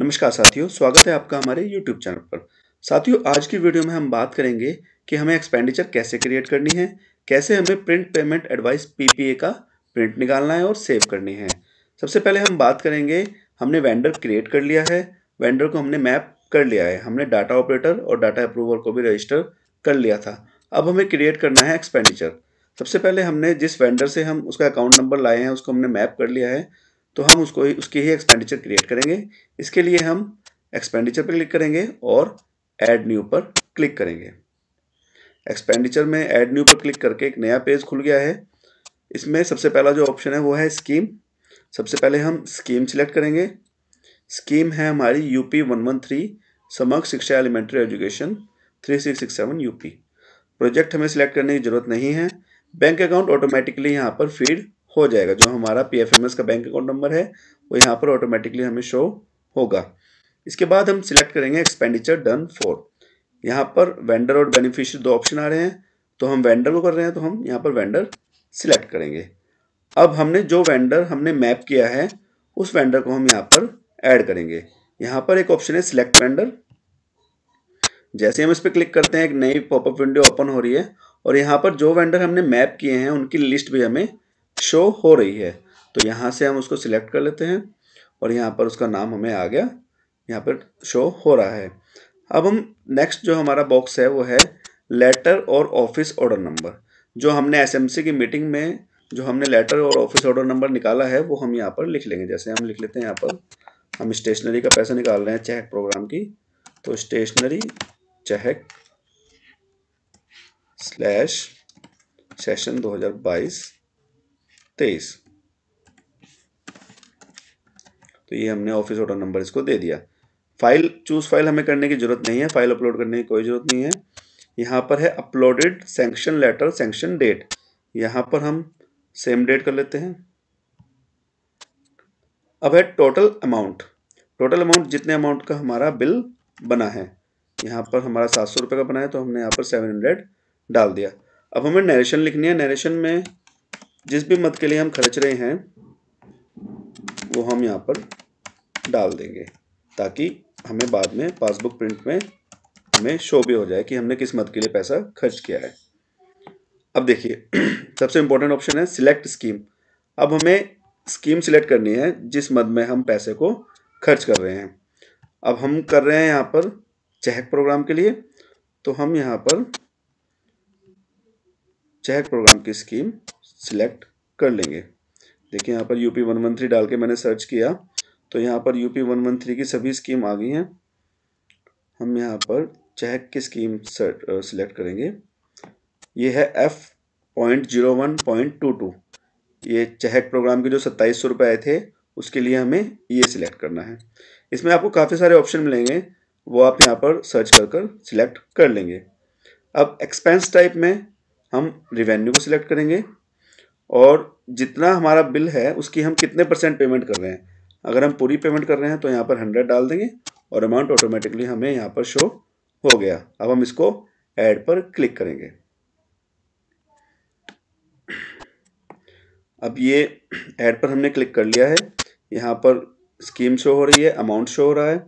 नमस्कार साथियों स्वागत है आपका हमारे YouTube चैनल पर साथियों आज की वीडियो में हम बात करेंगे कि हमें एक्सपेंडिचर कैसे क्रिएट करनी है कैसे हमें प्रिंट पेमेंट एडवाइस पीपीए का प्रिंट निकालना है और सेव करनी है सबसे पहले हम बात करेंगे हमने वेंडर क्रिएट कर लिया है वेंडर को हमने मैप कर लिया है हमने डाटा ऑपरेटर और डाटा अप्रूवर को भी रजिस्टर कर लिया था अब हमें क्रिएट करना है एक्सपेंडिचर सबसे पहले हमने जिस वेंडर से हम उसका अकाउंट नंबर लाए हैं उसको हमने मैप कर लिया है तो हम उसको उसकी ही एक्सपेंडिचर क्रिएट करेंगे इसके लिए हम एक्सपेंडिचर पर क्लिक करेंगे और ऐड न्यू पर क्लिक करेंगे एक्सपेंडिचर में ऐड न्यू पर क्लिक करके एक नया पेज खुल गया है इसमें सबसे पहला जो ऑप्शन है वो है स्कीम सबसे पहले हम स्कीम सिलेक्ट करेंगे स्कीम है हमारी यूपी वन वन थ्री समग्र शिक्षा elementary education three six six seven UP project हमें सिलेक्ट करने की ज़रूरत नहीं है बैंक अकाउंट ऑटोमेटिकली यहाँ पर फीड हो जाएगा जो हमारा पी का बैंक अकाउंट नंबर है वो यहाँ पर ऑटोमेटिकली हमें शो होगा इसके बाद हम सिलेक्ट करेंगे एक्सपेंडिचर डन फॉर यहाँ पर वेंडर और बेनिफिशियर दो ऑप्शन आ रहे हैं तो हम वेंडर को कर रहे हैं तो हम यहाँ पर वेंडर सिलेक्ट करेंगे अब हमने जो वेंडर हमने मैप किया है उस वेंडर को हम यहाँ पर ऐड करेंगे यहाँ पर एक ऑप्शन है सिलेक्ट वेंडर जैसे हम इस पर क्लिक करते हैं एक नई पॉपअप विंडो ओपन हो रही है और यहाँ पर जो वेंडर हमने मैप किए हैं उनकी लिस्ट भी हमें शो हो रही है तो यहाँ से हम उसको सिलेक्ट कर लेते हैं और यहाँ पर उसका नाम हमें आ गया यहाँ पर शो हो रहा है अब हम नेक्स्ट जो हमारा बॉक्स है वो है लेटर और ऑफिस ऑर्डर नंबर जो हमने एसएमसी की मीटिंग में जो हमने लेटर और ऑफिस ऑर्डर नंबर निकाला है वो हम यहाँ पर लिख लेंगे जैसे हम लिख लेते हैं यहाँ पर हम स्टेशनरी का पैसा निकाल रहे हैं चेक प्रोग्राम की तो स्टेशनरी चेक स्लैश सेशन बाईस तेईस तो ये हमने ऑफिस ऑर्डर नंबर इसको दे दिया फाइल चूज फाइल हमें करने की जरूरत नहीं है फाइल अपलोड करने की कोई जरूरत नहीं है यहाँ पर है uploaded sanction letter sanction date यहाँ पर हम सेम डेट कर लेते हैं अब है टोटल अमाउंट टोटल अमाउंट जितने अमाउंट का हमारा बिल बना है यहाँ पर हमारा सात सौ रुपए का बना है तो हमने यहाँ पर सेवन हंड्रेड डाल दिया अब हमें नरेशन लिखनी है नरेशन में जिस भी मत के लिए हम खर्च रहे हैं वो हम यहाँ पर डाल देंगे ताकि हमें बाद में पासबुक प्रिंट में हमें शो भी हो जाए कि हमने किस मत के लिए पैसा खर्च किया है अब देखिए सबसे इम्पोर्टेंट ऑप्शन है सिलेक्ट स्कीम अब हमें स्कीम सिलेक्ट करनी है जिस मद में हम पैसे को खर्च कर रहे हैं अब हम कर रहे हैं यहाँ पर चेहक प्रोग्राम के लिए तो हम यहाँ पर चहक प्रोग्राम की स्कीम सिलेक्ट कर लेंगे देखिए यहाँ पर U P one one three डाल के मैंने सर्च किया तो यहाँ पर U P one one three की सभी स्कीम आ गई हैं हम यहाँ पर चेक की स्कीम सिलेक्ट करेंगे ये है F point zero one point two two ये चहक प्रोग्राम के जो सत्ताईस सौ रुपये आए थे उसके लिए हमें ये सिलेक्ट करना है इसमें आपको काफ़ी सारे ऑप्शन मिलेंगे वो आप यहाँ पर सर्च कर कर सिलेक्ट कर लेंगे अब एक्सपेंस टाइप में हम रिवेन्यू को सिलेक्ट करेंगे और जितना हमारा बिल है उसकी हम कितने परसेंट पेमेंट कर रहे हैं अगर हम पूरी पेमेंट कर रहे हैं तो यहाँ पर हंड्रेड डाल देंगे और अमाउंट ऑटोमेटिकली हमें यहाँ पर शो हो गया अब हम इसको ऐड पर क्लिक करेंगे अब ये ऐड पर हमने क्लिक कर लिया है यहाँ पर स्कीम शो हो रही है अमाउंट शो हो रहा है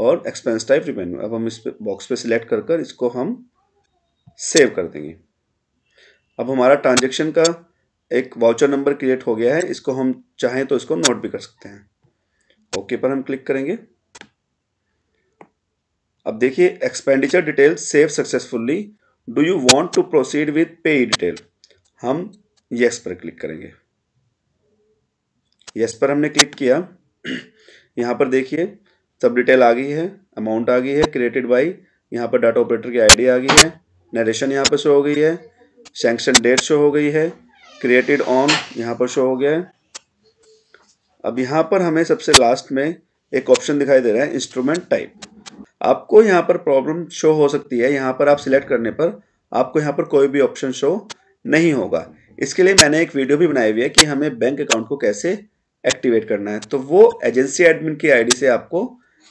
और एक्सपेंस टाइप रिमेन्यू अब हम इस पे बॉक्स पे सिलेक्ट कर कर इसको हम सेव कर देंगे अब हमारा ट्रांजेक्शन का एक वाउचर नंबर क्रिएट हो गया है इसको हम चाहें तो इसको नोट भी कर सकते हैं ओके पर हम क्लिक करेंगे अब देखिए expenditure detail save successfully do you want to proceed with pay detail हम यस पर क्लिक करेंगे यस पर हमने क्लिक किया यहाँ पर देखिए सब डिटेल आ गई है अमाउंट आ गई है क्रिएटेड बाई यहाँ पर डाटा ऑपरेटर की आईडी आ गई है नरेशन यहाँ पर शो हो गई है सेंक्शन डेट शो हो गई है क्रिएटेड ऑन यहाँ पर शो हो गया है अब यहाँ पर हमें सबसे लास्ट में एक ऑप्शन दिखाई दे रहा है इंस्ट्रूमेंट टाइप आपको यहाँ पर प्रॉब्लम शो हो सकती है यहाँ पर आप सिलेक्ट करने पर आपको यहाँ पर कोई भी ऑप्शन शो नहीं होगा इसके लिए मैंने एक वीडियो भी बनाई हुई है कि हमें बैंक अकाउंट को कैसे एक्टिवेट करना है तो वो एजेंसी एडमिन की आईडी से आपको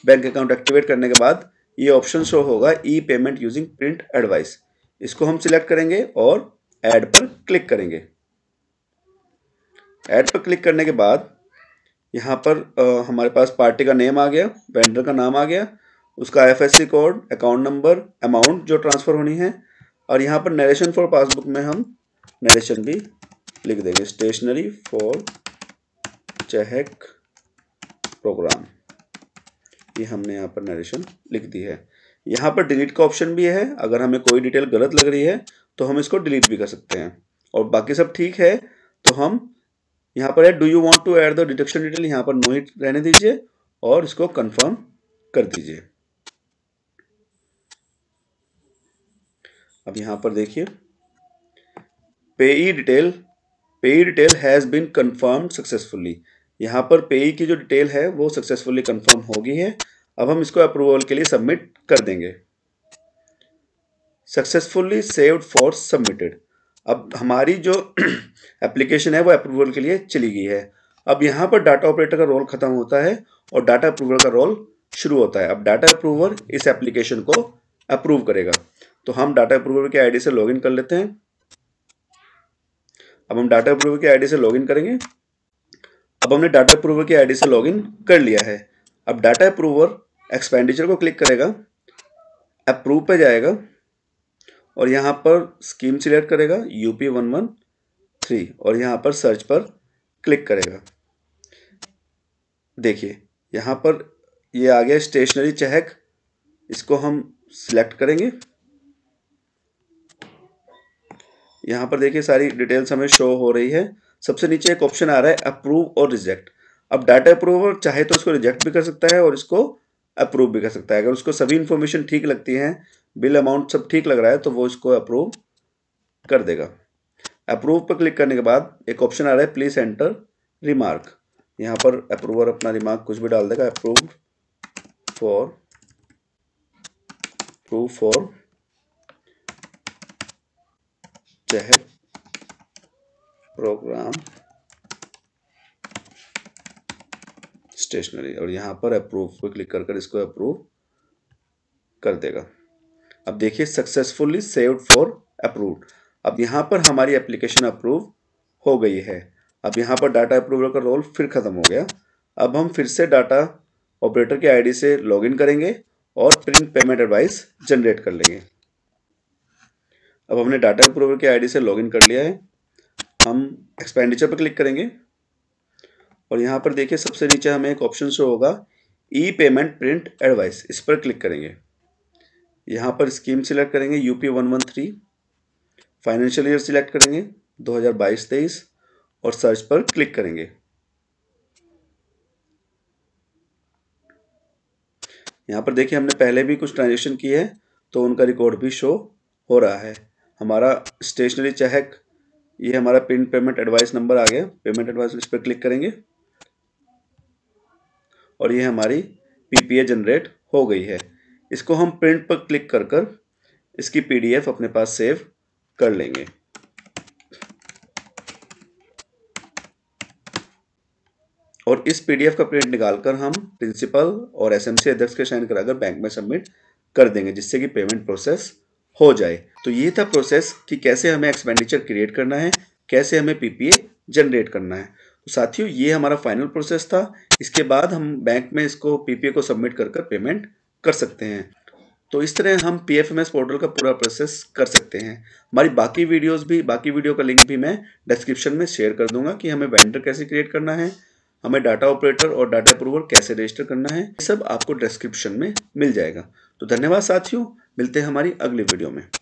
बैंक अकाउंट एक्टिवेट करने के बाद ये ऑप्शन शो होगा e payment using print advice इसको हम सिलेक्ट करेंगे और एड पर क्लिक करेंगे ऐड पर क्लिक करने के बाद यहाँ पर आ, हमारे पास पार्टी का नेम आ गया वेंडर का नाम आ गया उसका FSC code account number amount जो ट्रांसफ़र होनी है और यहाँ पर नरेशन फॉर पासबुक में हम नरेशन भी लिख देंगे स्टेशनरी फॉर चेहक प्रोग्राम ये हमने यहाँ पर नरेशन लिख दी है यहाँ पर डिलीट का ऑप्शन भी है अगर हमें कोई डिटेल गलत लग रही है तो हम इसको डिलीट भी कर सकते हैं और बाकी सब ठीक है तो हम यहाँ पर है do you want to add the detection detail यहाँ पर नो हिट रहने दीजिए और इसको कन्फर्म कर दीजिए अब यहां पर देखिए payee detail payee detail has been confirm successfully यहां पर पेई की जो डिटेल है वो सक्सेसफुली कंफर्म हो गई है अब हम इसको अप्रूवल के लिए सबमिट कर देंगे सक्सेसफुली सेव्ड फॉर सबमिटेड अब हमारी जो एप्लीकेशन है वो अप्रूवल के लिए चली गई है अब यहाँ पर डाटा ऑपरेटर का रोल खत्म होता है और डाटा अप्रूवर का रोल शुरू होता है अब डाटा अप्रूवर इस एप्लीकेशन को अप्रूव करेगा तो हम डाटा अप्रूवर की आईडी से लॉगिन कर लेते हैं अब हम डाटा अप्रूवर की आईडी से लॉगिन करेंगे अब हमने डाटा अप्रूवर की आईडी से लॉगिन कर लिया है अब डाटा अप्रूवर एक्सपेंडिचर को क्लिक करेगा अप्रूव पे जाएगा और यहाँ पर स्कीम सिलेक्ट करेगा U P one one three और यहाँ पर सर्च पर क्लिक करेगा देखिए यहाँ पर ये यह आ गया स्टेशनरी चहक इसको हम सिलेक्ट करेंगे यहाँ पर देखिए सारी डिटेल्स हमें शो हो रही है सबसे नीचे एक ऑप्शन आ रहा है अप्रूव और रिजेक्ट अब डाटा अप्रूवर चाहे तो इसको रिजेक्ट भी कर सकता है और इसको अप्रूव भी कर सकता है अगर उसको सभी इन्फॉर्मेशन ठीक लगती है बिल अमाउंट सब ठीक लग रहा है तो वो इसको अप्रूव कर देगा अप्रूव पर क्लिक करने के बाद एक ऑप्शन आ रहा है प्लीज एंटर रिमार्क यहाँ पर अप्रूवर अपना रिमार्क कुछ भी डाल देगा अप्रूव फॉर अप्रूव फॉर चहल प्रोग्राम स्टेशनरी और यहाँ पर अप्रूव को क्लिक कर कर इसको अप्रूव कर देगा अब देखिए सक्सेसफुली सेव्ड फॉर अप्रूव अब यहाँ पर हमारी एप्लीकेशन अप्रूव हो गई है अब यहाँ पर डाटा अप्रूवल का रोल फिर ख़त्म हो गया अब हम फिर से डाटा ऑपरेटर के आईडी से लॉगिन करेंगे और प्रिंट पेमेंट एडवाइस जनरेट कर लेंगे अब हमने डाटा अप्रूवल की आईडी से लॉगिन कर लिया है हम एक्सपेंडिचर पर क्लिक करेंगे और यहाँ पर देखिए सबसे नीचे हमें एक ऑप्शन शो होगा ई पेमेंट प्रिंट एडवाइस इस पर क्लिक करेंगे यहाँ पर स्कीम सिलेक्ट करेंगे U P one one three financial year select करेंगे दो हज़ार बाईस तेईस और सर्च पर क्लिक करेंगे यहाँ पर देखिए हमने पहले भी कुछ ट्रांजेक्शन की है तो उनका रिकॉर्ड भी शो हो रहा है हमारा स्टेशनरी चेक ये हमारा प्रिंट पेमेंट एडवाइस नंबर आ गया पेमेंट एडवाइस इस पर क्लिक करेंगे और ये हमारी पी जनरेट हो गई है इसको हम प्रिंट पर क्लिक कर कर इसकी पी अपने पास सेव कर लेंगे और इस पीडीएफ का प्रिंट निकालकर हम प्रिंसिपल और एसएमसी अध्यक्ष के साइन कराकर बैंक में सबमिट कर देंगे जिससे कि पेमेंट प्रोसेस हो जाए तो ये था प्रोसेस कि कैसे हमें एक्सपेंडिचर क्रिएट करना है कैसे हमें पीपीए जनरेट करना है साथियों ये हमारा फाइनल प्रोसेस था इसके बाद हम बैंक में इसको पीपीए को सबमिट कर कर पेमेंट कर सकते हैं तो इस तरह हम पी पोर्टल का पूरा प्रोसेस कर सकते हैं हमारी बाकी वीडियोस भी बाकी वीडियो का लिंक भी मैं डिस्क्रिप्शन में शेयर कर दूंगा कि हमें वेंडर कैसे क्रिएट करना है हमें डाटा ऑपरेटर और डाटा अप्रूवर कैसे रजिस्टर करना है ये सब आपको डिस्क्रिप्शन में मिल जाएगा तो धन्यवाद साथियों मिलते हैं हमारी अगली वीडियो में